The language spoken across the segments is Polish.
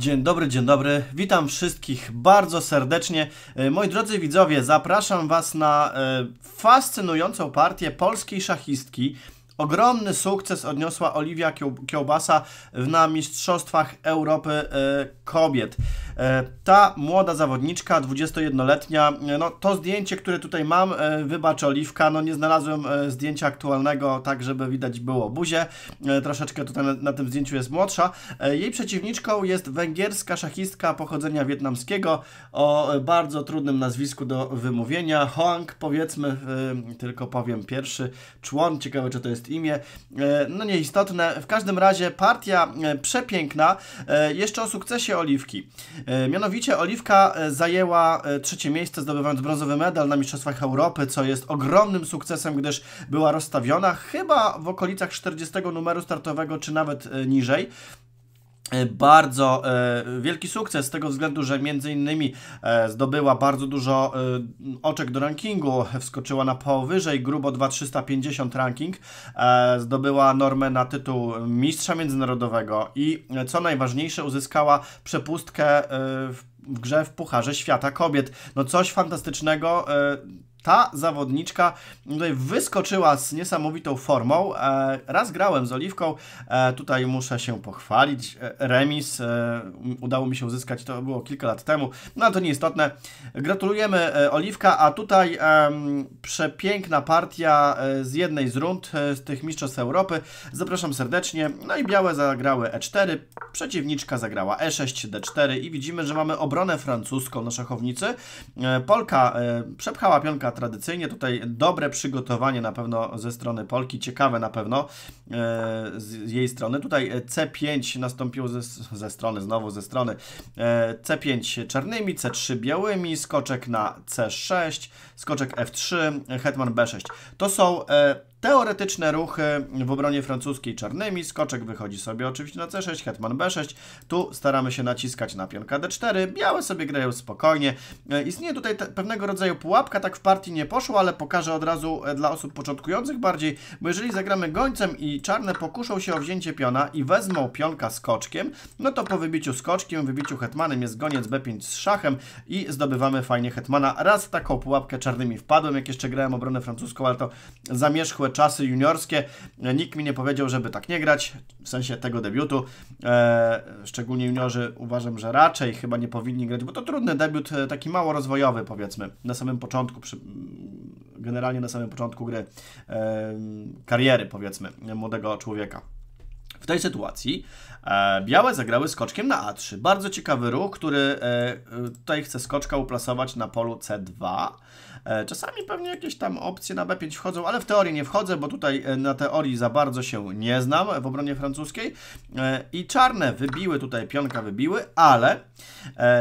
Dzień dobry, dzień dobry. Witam wszystkich bardzo serdecznie. E, moi drodzy widzowie, zapraszam Was na e, fascynującą partię polskiej szachistki. Ogromny sukces odniosła Oliwia Kiełbasa na Mistrzostwach Europy e, Kobiet. E, ta młoda zawodniczka, 21-letnia, e, no to zdjęcie, które tutaj mam, e, wybacz Oliwka, no nie znalazłem zdjęcia aktualnego, tak żeby widać było buzie, troszeczkę tutaj na, na tym zdjęciu jest młodsza. Jej przeciwniczką jest węgierska szachistka pochodzenia wietnamskiego o bardzo trudnym nazwisku do wymówienia, Hoang powiedzmy, tylko powiem pierwszy człon, ciekawe czy to jest imię, no nieistotne, w każdym razie partia przepiękna, jeszcze o sukcesie Oliwki. E, mianowicie Oliwka e, zajęła e, trzecie miejsce, zdobywając brązowy medal na Mistrzostwach Europy, co jest ogromnym sukcesem, gdyż była rozstawiona chyba w okolicach 40 numeru startowego, czy nawet niżej. E, bardzo e, wielki sukces z tego względu, że między innymi e, zdobyła bardzo dużo e, oczek do rankingu, wskoczyła na powyżej grubo 2350 ranking, e, zdobyła normę na tytuł mistrza międzynarodowego i e, co najważniejsze uzyskała przepustkę w w grze w Pucharze Świata Kobiet. No coś fantastycznego, ta zawodniczka tutaj wyskoczyła z niesamowitą formą. E, raz grałem z Oliwką, e, tutaj muszę się pochwalić. E, remis udało mi się uzyskać, to było kilka lat temu, no ale to nieistotne. Gratulujemy Oliwka, a tutaj przepiękna partia z jednej z rund z tych Mistrzostw Europy. Zapraszam serdecznie. No i białe zagrały E4, przeciwniczka zagrała E6, D4 i widzimy, że mamy obronę francuską na szachownicy. Polka przepchała pionka tradycyjnie. Tutaj dobre przygotowanie na pewno ze strony Polki, ciekawe na pewno e, z jej strony. Tutaj C5 nastąpiło ze, ze strony, znowu ze strony e, C5 czarnymi, C3 białymi, skoczek na C6, skoczek F3, hetman B6. To są e, Teoretyczne ruchy w obronie francuskiej czarnymi, skoczek wychodzi sobie oczywiście na C6, hetman B6, tu staramy się naciskać na pionka D4, białe sobie grają spokojnie. E, istnieje tutaj pewnego rodzaju pułapka, tak w partii nie poszło, ale pokażę od razu e, dla osób początkujących bardziej, bo jeżeli zagramy gońcem i czarne pokuszą się o wzięcie piona i wezmą pionka skoczkiem, no to po wybiciu skoczkiem, wybiciu hetmanem jest goniec B5 z szachem i zdobywamy fajnie hetmana. Raz w taką pułapkę czarnymi wpadłem, jak jeszcze grałem obronę francuską, ale to zamierzchłe czasy juniorskie. Nikt mi nie powiedział, żeby tak nie grać, w sensie tego debiutu. E, szczególnie juniorzy uważam, że raczej chyba nie powinni grać, bo to trudny debiut, e, taki mało rozwojowy powiedzmy, na samym początku, przy, mm, generalnie na samym początku gry, e, kariery powiedzmy młodego człowieka. W tej sytuacji białe zagrały skoczkiem na A3. Bardzo ciekawy ruch, który tutaj chce skoczka uplasować na polu C2. E, czasami pewnie jakieś tam opcje na B5 wchodzą, ale w teorii nie wchodzę, bo tutaj e, na teorii za bardzo się nie znam w obronie francuskiej. E, I czarne wybiły tutaj, pionka wybiły, ale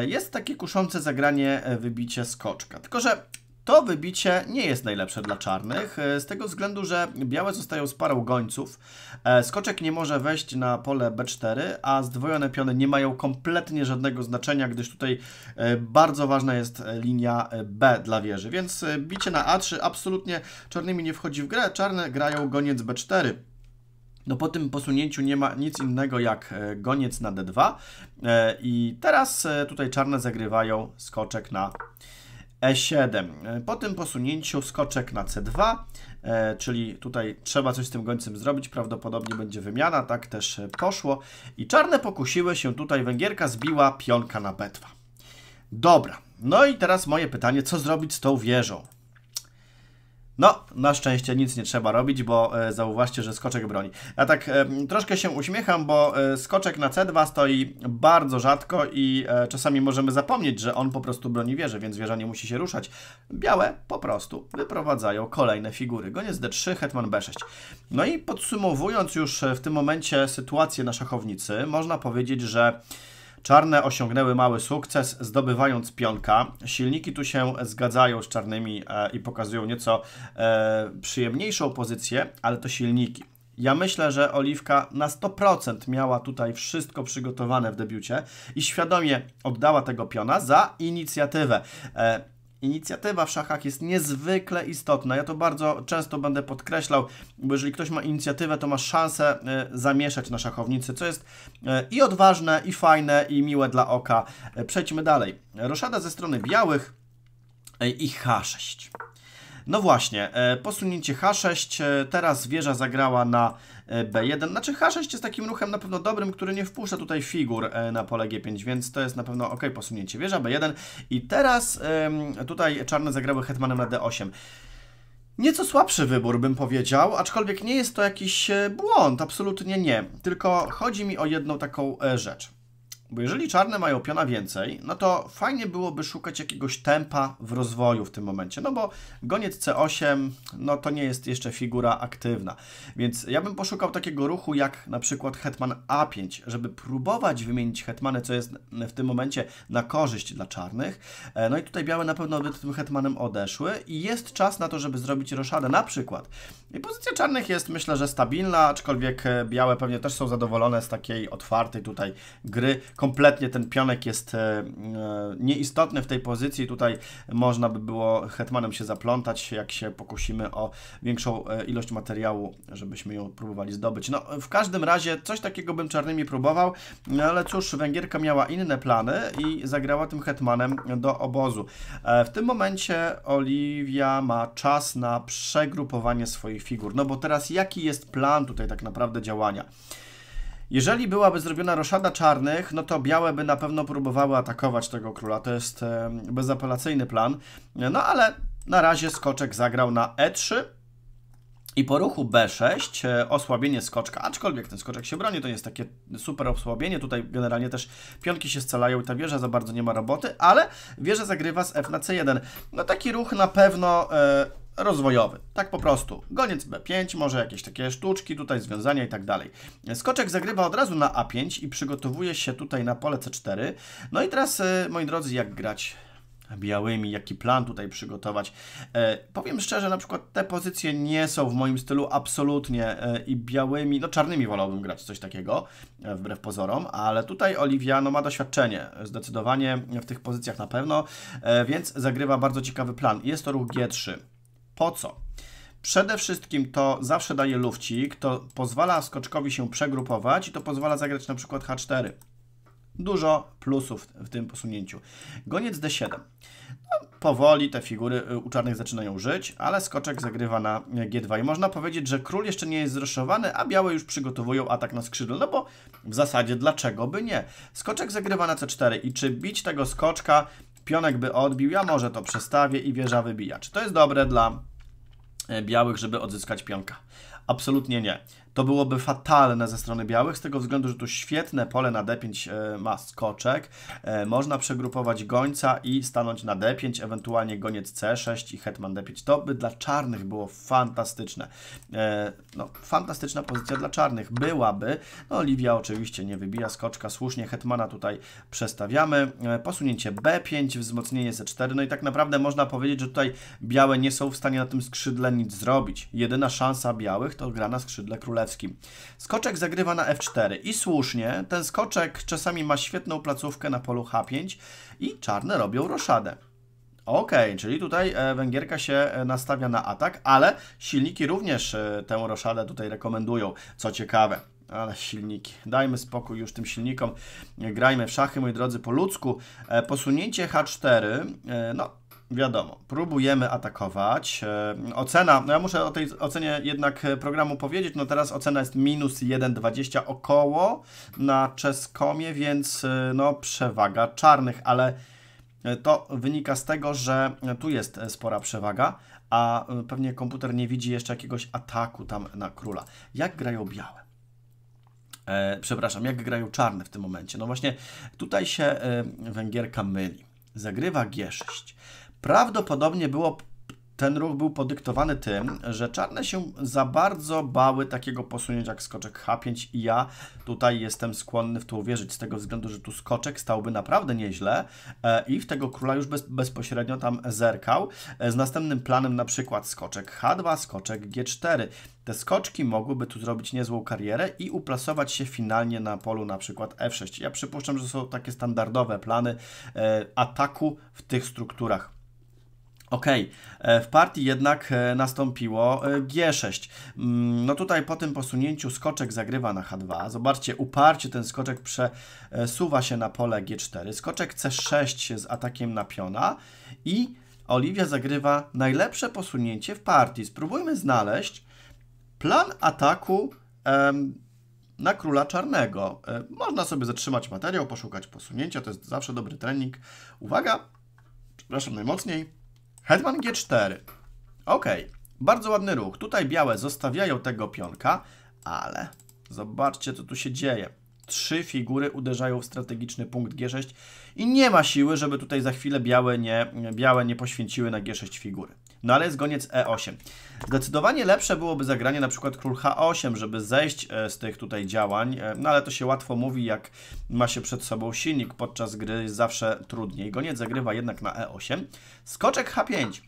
jest takie kuszące zagranie wybicie skoczka. Tylko, że to wybicie nie jest najlepsze dla czarnych, e, z tego względu, że białe zostają z parą gońców, e, skoczek nie może wejść na pole b4, a zdwojone piony nie mają kompletnie żadnego znaczenia, gdyż tutaj e, bardzo ważna jest linia b dla wieży, więc bicie na a3 absolutnie czarnymi nie wchodzi w grę, czarne grają goniec b4. No po tym posunięciu nie ma nic innego jak goniec na d2 i teraz tutaj czarne zagrywają skoczek na E7. E, po tym posunięciu skoczek na C2, e, czyli tutaj trzeba coś z tym gońcem zrobić, prawdopodobnie będzie wymiana, tak też e, poszło. I czarne pokusiły się tutaj, Węgierka zbiła pionka na B2. Dobra, no i teraz moje pytanie, co zrobić z tą wieżą? No, na szczęście nic nie trzeba robić, bo e, zauważcie, że skoczek broni. Ja tak e, troszkę się uśmiecham, bo e, skoczek na C2 stoi bardzo rzadko i e, czasami możemy zapomnieć, że on po prostu broni wieży, więc wieża nie musi się ruszać. Białe po prostu wyprowadzają kolejne figury. Goniec D3, hetman B6. No i podsumowując już e, w tym momencie sytuację na szachownicy, można powiedzieć, że Czarne osiągnęły mały sukces, zdobywając pionka. Silniki tu się zgadzają z czarnymi e, i pokazują nieco e, przyjemniejszą pozycję, ale to silniki. Ja myślę, że Oliwka na 100% miała tutaj wszystko przygotowane w debiucie i świadomie oddała tego piona za inicjatywę. E, Inicjatywa w szachach jest niezwykle istotna. Ja to bardzo często będę podkreślał, bo jeżeli ktoś ma inicjatywę, to ma szansę e, zamieszać na szachownicy, co jest e, i odważne, i fajne, i miłe dla oka. E, przejdźmy dalej. Roszada ze strony białych i H6. No właśnie, e, posunięcie H6, e, teraz wieża zagrała na e, B1. Znaczy H6 jest takim ruchem na pewno dobrym, który nie wpuszcza tutaj figur na pole G5, więc to jest na pewno ok posunięcie. Wieża B1 i teraz tutaj czarne zagrały hetmanem na D8. Nieco słabszy wybór, bym powiedział, aczkolwiek nie jest to jakiś błąd, absolutnie nie. Tylko chodzi mi o jedną taką rzecz. Bo jeżeli czarne mają piona więcej, no to fajnie byłoby szukać jakiegoś tempa w rozwoju w tym momencie, no bo goniec C8, no to nie jest jeszcze figura aktywna. Więc ja bym poszukał takiego ruchu jak na przykład hetman A5, żeby próbować wymienić hetmany, co jest w tym momencie na korzyść dla czarnych. E, no i tutaj białe na pewno by tym hetmanem odeszły i jest czas na to, żeby zrobić roszadę na przykład. I pozycja czarnych jest myślę, że stabilna, aczkolwiek e, białe pewnie też są zadowolone z takiej otwartej tutaj gry, kompletnie ten pionek jest e, e, nieistotny w tej pozycji. Tutaj można by było hetmanem się zaplątać, jak się pokusimy o większą e, ilość materiału, żebyśmy ją próbowali zdobyć. No, w każdym razie coś takiego bym czarnymi próbował, ale cóż, Węgierka miała inne plany i zagrała tym hetmanem do obozu. W tym momencie Oliwia ma czas na przegrupowanie swoich figur, no bo teraz jaki jest plan tutaj tak naprawdę działania? Jeżeli byłaby zrobiona roszada czarnych, no to białe by na pewno próbowały atakować tego króla. To jest bezapelacyjny plan. No ale na razie skoczek zagrał na e3. I po ruchu B6 e, osłabienie skoczka, aczkolwiek ten skoczek się broni, to jest takie super osłabienie. Tutaj generalnie też pionki się scalają, ta wieża za bardzo nie ma roboty, ale wieża zagrywa z F na C1. No taki ruch na pewno e, rozwojowy. Tak po prostu. Goniec B5, może jakieś takie sztuczki, tutaj związania i tak dalej. Skoczek zagrywa od razu na A5 i przygotowuje się tutaj na pole C4. No i teraz, e, moi drodzy, jak grać białymi, jaki plan tutaj przygotować. E, powiem szczerze, na przykład te pozycje nie są w moim stylu absolutnie e, i białymi, no czarnymi wolałbym grać coś takiego, e, wbrew pozorom, ale tutaj Oliwia no, ma doświadczenie zdecydowanie w tych pozycjach na pewno, e, więc zagrywa bardzo ciekawy plan. Jest to ruch G3. Po co? Przede wszystkim to zawsze daje lufcik, to pozwala skoczkowi się przegrupować i to pozwala zagrać na przykład H4. Dużo plusów w tym posunięciu. Goniec D7. No, powoli te figury y, u czarnych zaczynają żyć, ale skoczek zagrywa na G2 i można powiedzieć, że król jeszcze nie jest zruszowany, a białe już przygotowują atak na skrzydło, no bo w zasadzie dlaczego by nie? Skoczek zagrywa na C4 i czy bić tego skoczka Pionek by odbił, ja może to przestawię i wieża wybija. Czy to jest dobre dla e, białych, żeby odzyskać pionka? Absolutnie nie to byłoby fatalne ze strony białych, z tego względu, że tu świetne pole na D5 e, ma skoczek. E, można przegrupować gońca i stanąć na D5, ewentualnie goniec C6 i hetman D5. To by dla czarnych było fantastyczne. E, no, fantastyczna pozycja dla czarnych byłaby. No, Livia oczywiście nie wybija skoczka, słusznie hetmana tutaj przestawiamy. Posunięcie B5, wzmocnienie C4. No i tak naprawdę można powiedzieć, że tutaj białe nie są w stanie na tym skrzydle nic zrobić. Jedyna szansa białych to gra na skrzydle królewskim. Skoczek zagrywa na f4 i słusznie, ten skoczek czasami ma świetną placówkę na polu h5 i czarne robią roszadę. OK, czyli tutaj e, Węgierka się e, nastawia na atak, ale silniki również e, tę roszadę tutaj rekomendują, co ciekawe. Ale silniki, dajmy spokój już tym silnikom, grajmy w szachy, moi drodzy, po ludzku. Posunięcie H4, no wiadomo, próbujemy atakować. E, ocena, no ja muszę o tej ocenie jednak e, programu powiedzieć, no teraz ocena jest minus 1,20 około na Czeskomie, więc e, no przewaga czarnych, ale to wynika z tego, że tu jest spora przewaga, a pewnie komputer nie widzi jeszcze jakiegoś ataku tam na króla. Jak grają białe? E, przepraszam, jak grają czarne w tym momencie? No właśnie tutaj się Węgierka myli. Zagrywa G6. Prawdopodobnie było, ten ruch był podyktowany tym, że czarne się za bardzo bały takiego posunięcia jak skoczek H5 i ja tutaj jestem skłonny w to uwierzyć z tego względu, że tu skoczek stałby naprawdę nieźle e, i w tego króla już bez, bezpośrednio tam zerkał. E, z następnym planem na przykład skoczek H2, skoczek G4. Te skoczki mogłyby tu zrobić niezłą karierę i uplasować się finalnie na polu na przykład F6. Ja przypuszczam, że są takie standardowe plany e, ataku w tych strukturach. OK, e, w partii jednak e, nastąpiło e, G6. Mm, no tutaj po tym posunięciu skoczek zagrywa na H2. Zobaczcie, uparcie ten skoczek przesuwa się na pole G4. Skoczek C6 z atakiem na piona i Oliwia zagrywa najlepsze posunięcie w partii. Spróbujmy znaleźć plan ataku em, na króla czarnego. E, można sobie zatrzymać materiał, poszukać posunięcia, to jest zawsze dobry trening. Uwaga, przepraszam najmocniej Hetman G4. Ok, bardzo ładny ruch. Tutaj białe zostawiają tego pionka, ale zobaczcie, co tu się dzieje. Trzy figury uderzają w strategiczny punkt G6 i nie ma siły, żeby tutaj za chwilę białe nie, białe nie poświęciły na G6 figury. No ale jest goniec E8. Zdecydowanie lepsze byłoby zagranie na przykład król H8, żeby zejść e, z tych tutaj działań, e, no ale to się łatwo mówi, jak ma się przed sobą silnik, podczas gry jest zawsze trudniej. Goniec zagrywa jednak na E8. Skoczek H5.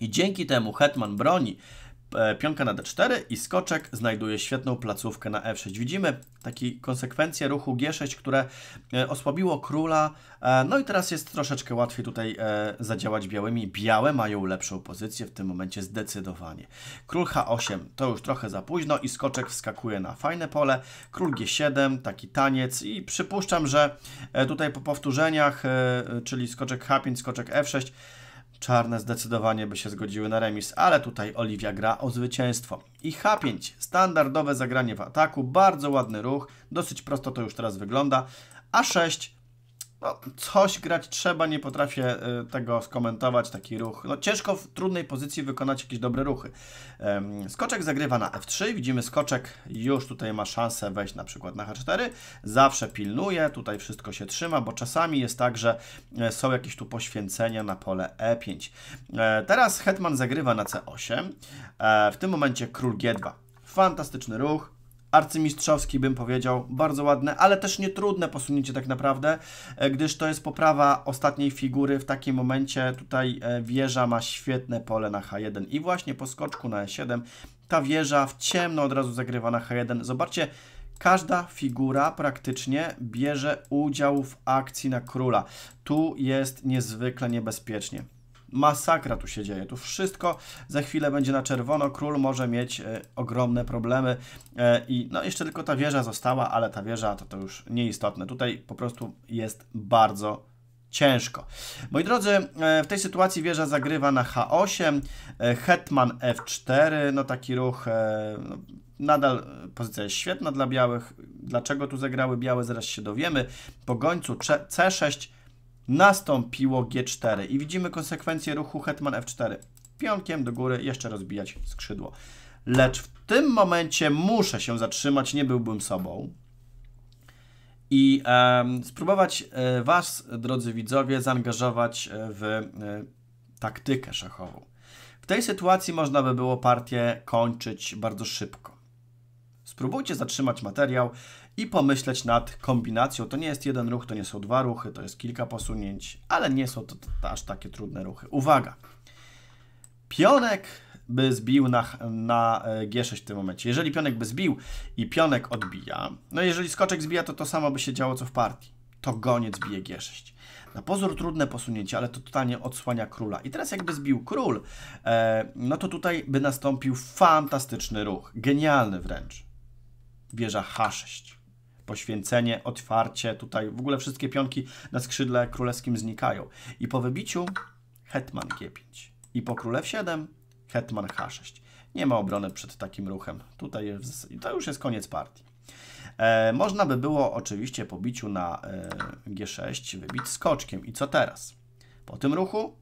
I dzięki temu hetman broni E, pionka na d4 i skoczek znajduje świetną placówkę na f6. E Widzimy taki konsekwencje ruchu g6, które e, osłabiło króla. No i teraz jest troszeczkę łatwiej tutaj zadziałać białymi. Białe mają lepszą pozycję w tym momencie zdecydowanie. Król h8 to już trochę za późno i skoczek wskakuje na fajne pole. Król g7, taki taniec i przypuszczam, że tutaj po powtórzeniach, czyli skoczek h5, skoczek f6, Czarne zdecydowanie by się zgodziły na remis, ale tutaj Oliwia gra o zwycięstwo. I H5, standardowe zagranie w ataku, bardzo ładny ruch, dosyć prosto to już teraz wygląda. A6, no, coś grać trzeba, nie potrafię y, tego skomentować, taki ruch. No, ciężko w trudnej pozycji wykonać jakieś dobre ruchy. Skoczek zagrywa na F3, widzimy skoczek już tutaj ma szansę wejść na przykład na H4. Zawsze pilnuje, tutaj wszystko się trzyma, bo czasami jest tak, że e, są jakieś tu poświęcenia na pole E5. E, teraz hetman zagrywa na C8, e, w tym momencie król G2. Fantastyczny ruch, arcymistrzowski bym powiedział, bardzo ładne, ale też nietrudne posunięcie tak naprawdę, e, gdyż to jest poprawa ostatniej figury w takim momencie, tutaj e, wieża ma świetne pole na H1 i właśnie po skoczku na E7 ta wieża w ciemno od razu zagrywa na H1, zobaczcie, każda figura praktycznie bierze udział w akcji na króla. Tu jest niezwykle niebezpiecznie masakra tu się dzieje. Tu wszystko za chwilę będzie na czerwono. Król może mieć e, ogromne problemy. E, I no jeszcze tylko ta wieża została, ale ta wieża to, to już nieistotne. Tutaj po prostu jest bardzo ciężko. Moi drodzy, e, w tej sytuacji wieża zagrywa na H8, hetman F4, no taki ruch, no, nadal pozycja jest świetna dla białych. Dlaczego tu zagrały białe, zaraz się dowiemy. Po gońcu C6, nastąpiło G4 i widzimy konsekwencje ruchu hetman F4. Pionkiem do góry jeszcze rozbijać skrzydło. Lecz w tym momencie muszę się zatrzymać, nie byłbym sobą i e, spróbować e, Was, drodzy widzowie, zaangażować e, w e, taktykę szachową. W tej sytuacji można by było partię kończyć bardzo szybko. Spróbujcie zatrzymać materiał i pomyśleć nad kombinacją. To nie jest jeden ruch, to nie są dwa ruchy, to jest kilka posunięć, ale nie są to, to aż takie trudne ruchy. Uwaga! Pionek by zbił na, na e, G6 w tym momencie. Jeżeli pionek by zbił i pionek odbija, no jeżeli skoczek zbija, to to samo by się działo co w partii. To goniec bije G6. Na pozór trudne posunięcie, ale to totalnie odsłania króla. I teraz jakby zbił król, e, no to tutaj by nastąpił fantastyczny ruch. Genialny wręcz. Wieża H6 poświęcenie, otwarcie, tutaj w ogóle wszystkie pionki na skrzydle królewskim znikają. I po wybiciu hetman g5. I po królew 7 hetman h6. Nie ma obrony przed takim ruchem. Tutaj jest, to już jest koniec partii. E, można by było oczywiście po biciu na e, g6 wybić skoczkiem. I co teraz? Po tym ruchu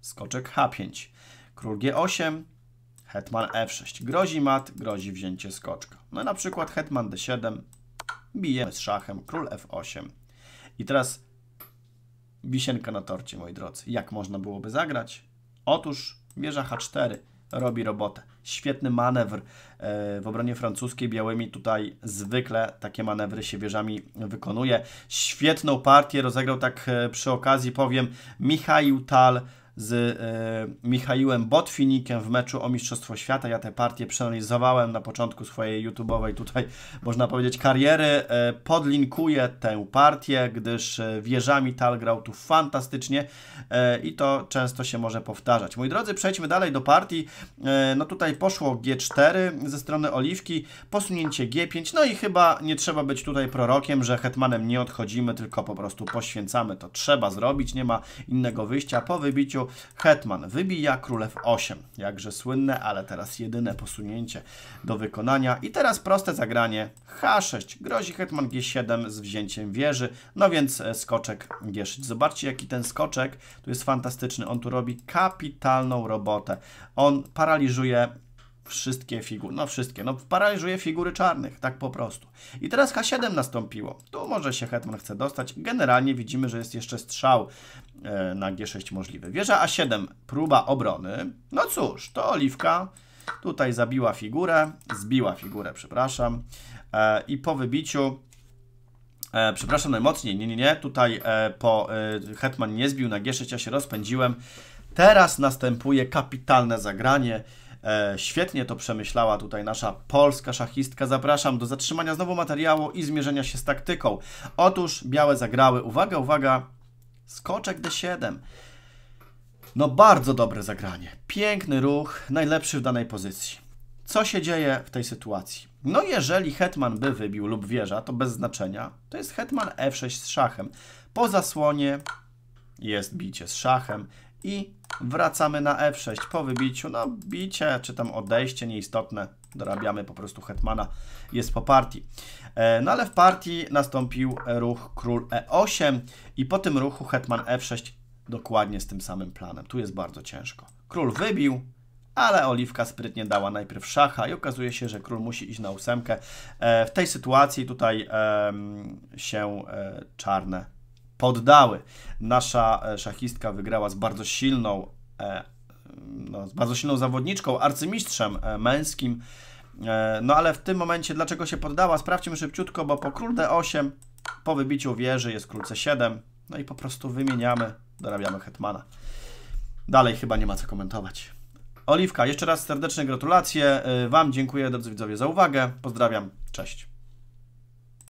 skoczek h5. Król g8, Hetman F6. Grozi mat, grozi wzięcie skoczka. No na przykład Hetman D7. Bijemy z szachem. Król F8. I teraz wisienka na torcie, moi drodzy. Jak można byłoby zagrać? Otóż wieża H4 robi robotę. Świetny manewr e, w obronie francuskiej białymi. Tutaj zwykle takie manewry się wieżami wykonuje. Świetną partię rozegrał tak e, przy okazji, powiem, Michał Tal z e, Michałem Botwinikiem w meczu o Mistrzostwo Świata. Ja tę partię przeanalizowałem na początku swojej YouTube'owej tutaj, można powiedzieć, kariery. E, podlinkuję tę partię, gdyż e, wieżami Tal grał tu fantastycznie i to często się może powtarzać. Moi drodzy, przejdźmy dalej do partii. No tutaj poszło G4 ze strony Oliwki, posunięcie G5, no i chyba nie trzeba być tutaj prorokiem, że hetmanem nie odchodzimy, tylko po prostu poświęcamy. To trzeba zrobić, nie ma innego wyjścia. Po wybiciu hetman wybija królew 8. Jakże słynne, ale teraz jedyne posunięcie do wykonania. I teraz proste zagranie h6. Grozi hetman g7 z wzięciem wieży, no więc e, skoczek g6. Zobaczcie, jaki ten skoczek tu jest fantastyczny. On tu robi kapitalną robotę. On paraliżuje wszystkie figury, no wszystkie, no paraliżuje figury czarnych, tak po prostu. I teraz H7 nastąpiło. Tu może się hetman chce dostać. Generalnie widzimy, że jest jeszcze strzał E, na G6 możliwy. Wieża A7, próba obrony. No cóż, to Oliwka tutaj zabiła figurę, zbiła figurę, przepraszam. E, I po wybiciu e, przepraszam najmocniej, nie, nie, nie, tutaj po Hetman nie zbił na G6, ja się rozpędziłem. Teraz następuje kapitalne zagranie. świetnie to przemyślała tutaj nasza polska szachistka. Zapraszam do zatrzymania znowu materiału i zmierzenia się z taktyką. Otóż białe zagrały, uwaga, uwaga, Skoczek D7. No bardzo dobre zagranie. Piękny ruch, najlepszy w danej pozycji. Co się dzieje w tej sytuacji? No jeżeli hetman by wybił lub wieża, to bez znaczenia. To jest hetman F6 z szachem. Po zasłonie jest bicie z szachem i wracamy na F6. Po wybiciu, no bicie czy tam odejście nieistotne. Dorabiamy po prostu hetmana. Jest po partii. E, no ale w partii nastąpił ruch król e8 i po tym ruchu hetman f6 e dokładnie z tym samym planem. Tu jest bardzo ciężko. Król wybił, ale Oliwka sprytnie dała najpierw szacha i okazuje się, że król musi iść na ósemkę. E, w tej sytuacji tutaj się czarne poddały. Nasza szachistka wygrała z bardzo silną no, z bardzo silną zawodniczką, arcymistrzem męskim E, no ale w tym momencie dlaczego się poddała? Sprawdźmy szybciutko, bo po król d8 po wybiciu wieży jest król c7. No i po prostu wymieniamy, dorabiamy hetmana. Dalej chyba nie ma co komentować. Oliwka, jeszcze raz serdeczne gratulacje. E, wam dziękuję, drodzy widzowie, za uwagę. Pozdrawiam, cześć.